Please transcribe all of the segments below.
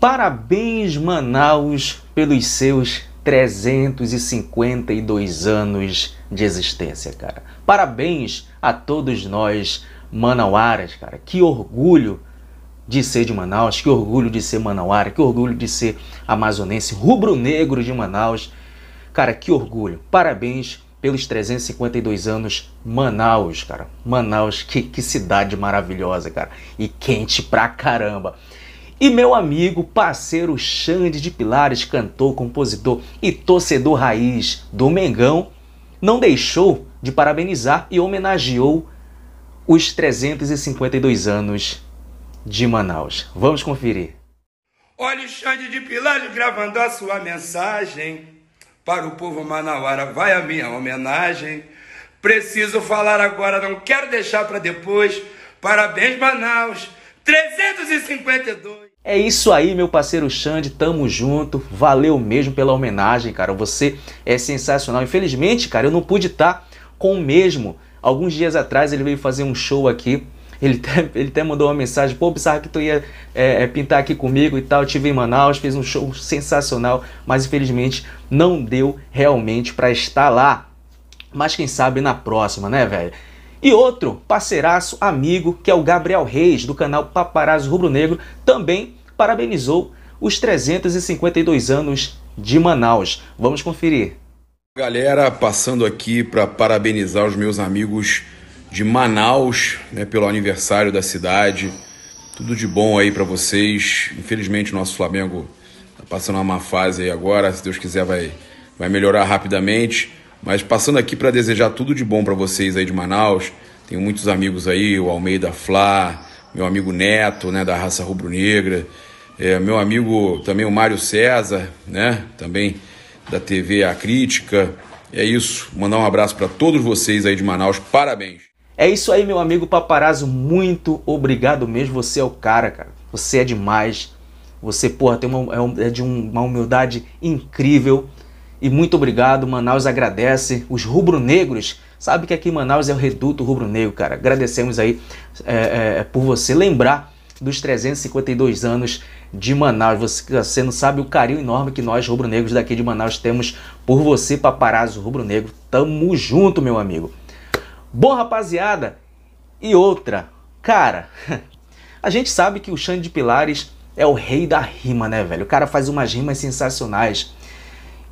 Parabéns, Manaus, pelos seus 352 anos de existência, cara. Parabéns a todos nós manauaras, cara. Que orgulho de ser de Manaus, que orgulho de ser manauara, que orgulho de ser amazonense, rubro-negro de Manaus. Cara, que orgulho. Parabéns pelos 352 anos, Manaus, cara. Manaus, que, que cidade maravilhosa, cara. E quente pra caramba. E meu amigo, parceiro Xande de Pilares, cantor, compositor e torcedor raiz do Mengão, não deixou de parabenizar e homenageou os 352 anos de Manaus. Vamos conferir. Olha Xande de Pilares gravando a sua mensagem. Para o povo manauara vai a minha homenagem. Preciso falar agora, não quero deixar para depois. Parabéns, Manaus 352. É isso aí, meu parceiro Xande, tamo junto. Valeu mesmo pela homenagem, cara. Você é sensacional. Infelizmente, cara, eu não pude estar tá com o mesmo. Alguns dias atrás ele veio fazer um show aqui. Ele até, ele até mandou uma mensagem, pô, pensava que tu ia é, é, pintar aqui comigo e tal. Eu tive em Manaus, fez um show sensacional, mas infelizmente não deu realmente para estar lá. Mas quem sabe na próxima, né, velho? E outro parceiraço amigo, que é o Gabriel Reis, do canal Paparazzo Rubro Negro, também parabenizou os 352 anos de Manaus. Vamos conferir. Galera, passando aqui para parabenizar os meus amigos de Manaus né, pelo aniversário da cidade. Tudo de bom aí para vocês. Infelizmente, o nosso Flamengo está passando uma má fase aí agora. Se Deus quiser, vai, vai melhorar rapidamente. Mas passando aqui para desejar tudo de bom para vocês aí de Manaus. Tenho muitos amigos aí, o Almeida Flá, meu amigo Neto, né, da raça rubro-negra, é, meu amigo também o Mário César, né, também da TV A Crítica. É isso, mandar um abraço para todos vocês aí de Manaus, parabéns. É isso aí, meu amigo paparazzo, muito obrigado mesmo, você é o cara, cara, você é demais, você, porra, tem uma, é, é de uma humildade incrível, e muito obrigado, Manaus agradece. Os rubro-negros, sabe que aqui em Manaus é o reduto rubro-negro, cara. Agradecemos aí é, é, é por você lembrar dos 352 anos de Manaus. Você, você não sabe o carinho enorme que nós, rubro-negros daqui de Manaus, temos por você, paparazzo rubro-negro. Tamo junto, meu amigo. Bom, rapaziada, e outra, cara, a gente sabe que o Xande de Pilares é o rei da rima, né, velho? O cara faz umas rimas sensacionais.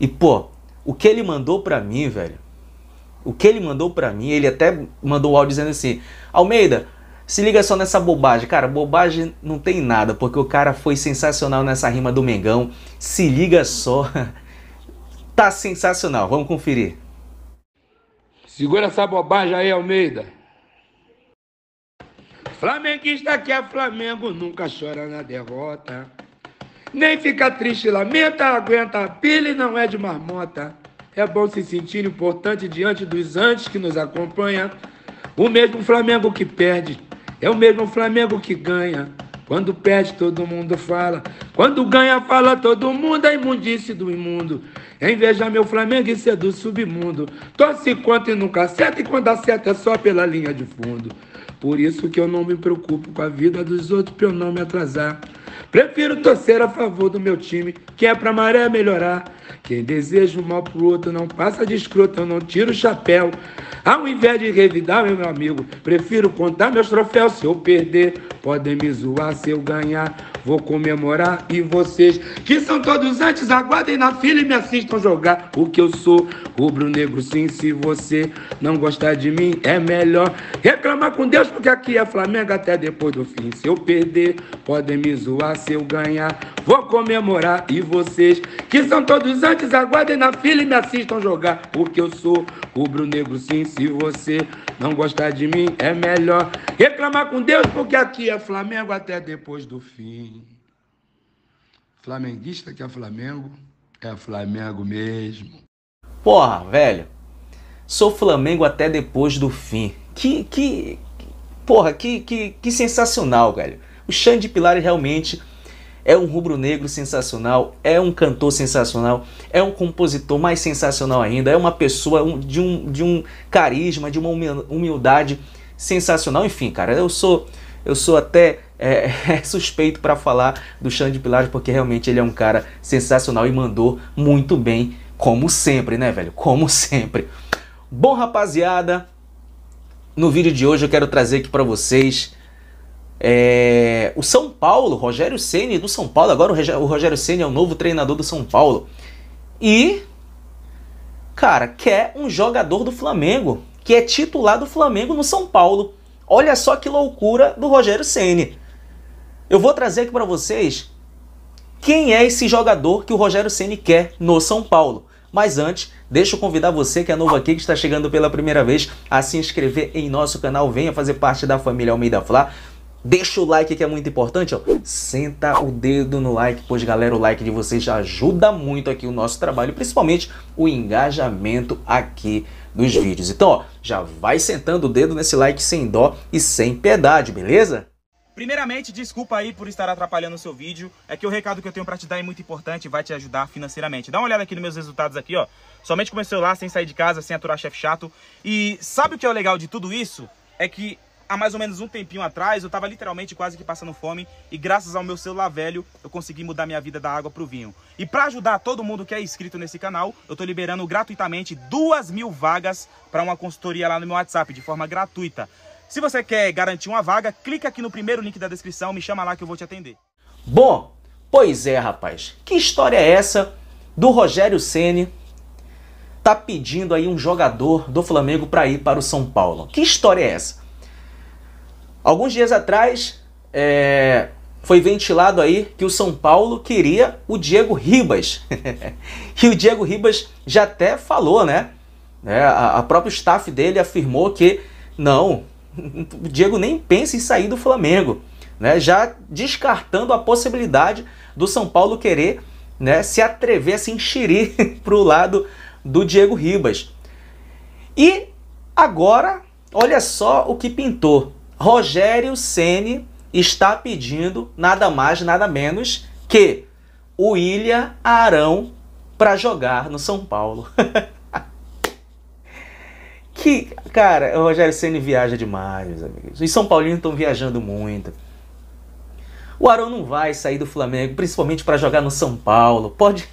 E pô, o que ele mandou para mim, velho? O que ele mandou para mim, ele até mandou o áudio dizendo assim: "Almeida, se liga só nessa bobagem, cara. Bobagem não tem nada, porque o cara foi sensacional nessa rima do Mengão. Se liga só. tá sensacional. Vamos conferir. Segura essa bobagem aí, Almeida. Flamenguista que é Flamengo nunca chora na derrota nem fica triste, lamenta, aguenta a pilha e não é de marmota. É bom se sentir importante diante dos antes que nos acompanham. O mesmo Flamengo que perde, é o mesmo Flamengo que ganha. Quando perde, todo mundo fala. Quando ganha, fala todo mundo. A imundície do imundo. é Inveja meu Flamengo, isso é do submundo. Torce quanto e nunca acerta. E quando acerta, é só pela linha de fundo. Por isso que eu não me preocupo com a vida dos outros, pra eu não me atrasar. Prefiro torcer a favor do meu time, que é pra maré melhorar. Quem deseja o mal pro outro não passa de escroto, eu não tiro o chapéu. Ao invés de revidar, meu amigo, prefiro contar meus troféus se eu perder. Podem me zoar se eu ganhar. Vou comemorar e vocês, que são todos antes, aguardem na fila e me assistam jogar o que eu sou. Rubro-negro, sim, se você não gostar de mim, é melhor reclamar com Deus, porque aqui é Flamengo até depois do fim. Se eu perder, podem me zoar, se eu ganhar, vou comemorar e vocês, que são todos antes, aguardem na fila e me assistam jogar o que eu sou. Rubro-negro, sim, se você não gostar de mim é melhor reclamar com Deus, porque aqui é Flamengo até depois do fim. Flamenguista que é Flamengo, é Flamengo mesmo. Porra, velho. Sou Flamengo até depois do fim. Que, que, porra, que, que, que sensacional, velho. O Xande Pilares realmente é um rubro-negro sensacional, é um cantor sensacional, é um compositor mais sensacional ainda, é uma pessoa de um, de um carisma, de uma humildade sensacional. Enfim, cara, eu sou eu sou até é, suspeito para falar do Xande Pilares, porque realmente ele é um cara sensacional e mandou muito bem, como sempre, né, velho? Como sempre. Bom, rapaziada, no vídeo de hoje eu quero trazer aqui para vocês é, o São Paulo, Rogério Ceni do São Paulo, agora o Rogério Ceni é o novo treinador do São Paulo. E cara, quer um jogador do Flamengo, que é titular do Flamengo no São Paulo. Olha só que loucura do Rogério Ceni. Eu vou trazer aqui para vocês quem é esse jogador que o Rogério Ceni quer no São Paulo. Mas antes, deixa eu convidar você que é novo aqui, que está chegando pela primeira vez, a se inscrever em nosso canal. Venha fazer parte da família Almeida Flá. Deixa o like que é muito importante, ó. Senta o dedo no like, pois galera, o like de vocês ajuda muito aqui o nosso trabalho, principalmente o engajamento aqui dos vídeos. Então, ó, já vai sentando o dedo nesse like sem dó e sem piedade, beleza? Primeiramente, desculpa aí por estar atrapalhando o seu vídeo. É que o recado que eu tenho para te dar é muito importante e vai te ajudar financeiramente. Dá uma olhada aqui nos meus resultados aqui, ó. Somente com meu celular, sem sair de casa, sem aturar chefe chato. E sabe o que é o legal de tudo isso? É que há mais ou menos um tempinho atrás, eu estava literalmente quase que passando fome e graças ao meu celular velho, eu consegui mudar minha vida da água pro vinho. E para ajudar todo mundo que é inscrito nesse canal, eu estou liberando gratuitamente duas mil vagas para uma consultoria lá no meu WhatsApp, de forma gratuita. Se você quer garantir uma vaga, clica aqui no primeiro link da descrição, me chama lá que eu vou te atender. Bom, pois é, rapaz. Que história é essa do Rogério Ceni tá pedindo aí um jogador do Flamengo para ir para o São Paulo? Que história é essa? Alguns dias atrás é, foi ventilado aí que o São Paulo queria o Diego Ribas. e o Diego Ribas já até falou, né? É, a, a próprio staff dele afirmou que não, o Diego nem pensa em sair do Flamengo. Né, já descartando a possibilidade do São Paulo querer né, se atrever a se enxerir para o lado do Diego Ribas. E agora, olha só o que pintou. Rogério Ceni está pedindo nada mais, nada menos que o William Arão para jogar no São Paulo. que, cara, o Rogério Ceni viaja demais, meus amigos. Os São Paulinos estão viajando muito. O Arão não vai sair do Flamengo, principalmente para jogar no São Paulo. Pode,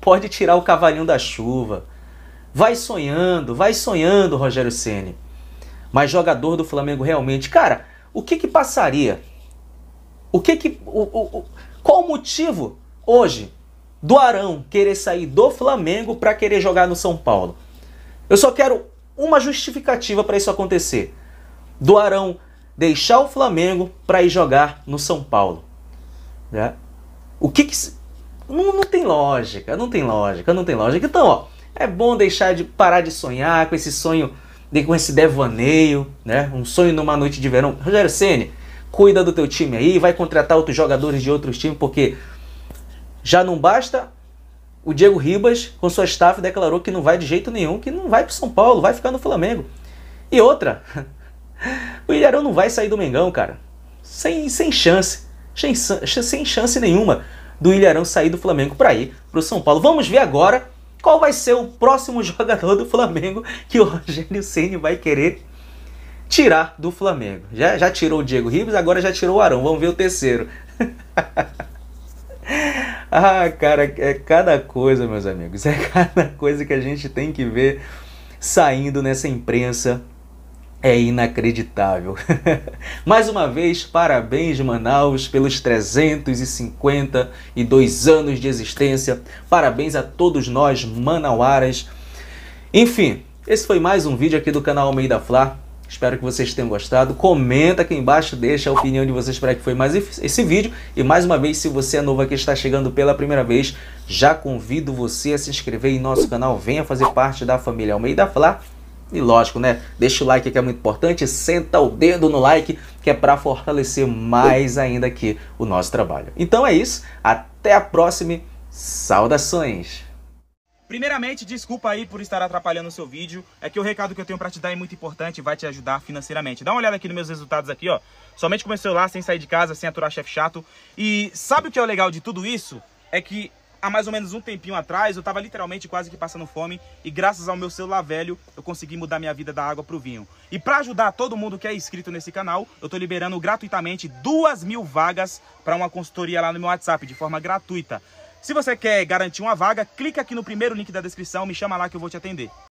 pode tirar o cavalinho da chuva. Vai sonhando, vai sonhando, Rogério Ceni mas jogador do Flamengo realmente. Cara, o que que passaria? O que que. O, o, qual o motivo hoje do Arão querer sair do Flamengo para querer jogar no São Paulo? Eu só quero uma justificativa para isso acontecer. Do Arão deixar o Flamengo para ir jogar no São Paulo. Né? O que, que... Não, não, tem lógica, não tem lógica, não tem lógica. Então, ó, é bom deixar de parar de sonhar com esse sonho de, com esse devaneio, né? Um sonho numa noite de verão. Rogério Ceni, cuida do teu time aí, vai contratar outros jogadores de outros times, porque já não basta o Diego Ribas, com sua staff, declarou que não vai de jeito nenhum, que não vai para São Paulo, vai ficar no Flamengo. E outra, o Ilharão não vai sair do Mengão, cara. Sem, sem chance. Sem, sem chance nenhuma do Ilharão sair do Flamengo para ir para o São Paulo. Vamos ver agora qual vai ser o próximo jogador do Flamengo que o Rogério Ceni vai querer tirar do Flamengo. Já, já tirou o Diego Ribas, agora já tirou o Arão. Vamos ver o terceiro. ah, cara, é cada coisa, meus amigos. É cada coisa que a gente tem que ver saindo nessa imprensa é inacreditável. Mais uma vez, parabéns, Manaus, pelos 352 anos de existência. Parabéns a todos nós, manauaras. Enfim, esse foi mais um vídeo aqui do canal Almeida Flá. Espero que vocês tenham gostado. Comenta aqui embaixo, deixa a opinião de vocês para que foi mais esse vídeo. E mais uma vez, se você é novo aqui e está chegando pela primeira vez, já convido você a se inscrever em nosso canal. Venha fazer parte da família Almeida Flá e lógico, né? Deixa o like que é muito importante, senta o dedo no like que é para fortalecer mais ainda aqui o nosso trabalho. Então é isso, até a próxima. Saudações. Primeiramente, desculpa aí por estar atrapalhando o seu vídeo. É que o recado que eu tenho para te dar é muito importante e vai te ajudar financeiramente. Dá uma olhada aqui nos meus resultados aqui, ó. Somente com meu celular, sem sair de casa, sem aturar chefe chato. E sabe o que é o legal de tudo isso? É que há mais ou menos um tempinho atrás, eu estava literalmente quase que passando fome e graças ao meu celular velho, eu consegui mudar minha vida da água pro vinho. E para ajudar todo mundo que é inscrito nesse canal, eu estou liberando gratuitamente duas mil vagas para uma consultoria lá no meu WhatsApp, de forma gratuita. Se você quer garantir uma vaga, clica aqui no primeiro link da descrição, me chama lá que eu vou te atender.